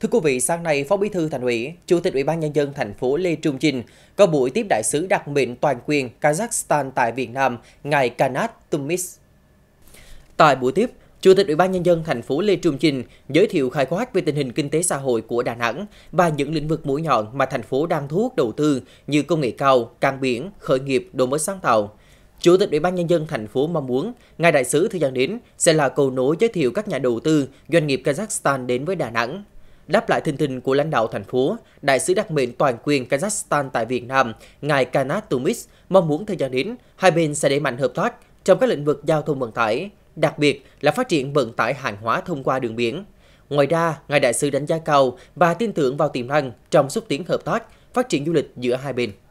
Thưa quý vị, sáng nay, Phó Bí thư Thành ủy, Chủ tịch Ủy ban nhân dân thành phố Lê Trung Chinh có buổi tiếp đại sứ đặc mệnh toàn quyền Kazakhstan tại Việt Nam, ngài Kanat Tumis. Tại buổi tiếp, Chủ tịch Ủy ban nhân dân thành phố Lê Trung Chinh giới thiệu khái quát về tình hình kinh tế xã hội của Đà Nẵng và những lĩnh vực mũi nhọn mà thành phố đang thu hút đầu tư như công nghệ cao, cảng biển, khởi nghiệp, đổi mới sáng tạo, Chủ tịch Ủy ban nhân dân thành phố mong muốn ngài đại sứ thời gian đến sẽ là cầu nối giới thiệu các nhà đầu tư, doanh nghiệp Kazakhstan đến với Đà Nẵng, Đáp lại thình thình của lãnh đạo thành phố, Đại sứ đặc mệnh toàn quyền Kazakhstan tại Việt Nam, ngài Kanat Tumis, mong muốn thời gian đến, hai bên sẽ đẩy mạnh hợp tác trong các lĩnh vực giao thông vận tải, đặc biệt là phát triển vận tải hàng hóa thông qua đường biển. Ngoài ra, ngài đại sứ đánh giá cao và tin tưởng vào tiềm năng trong xúc tiến hợp tác, phát triển du lịch giữa hai bên.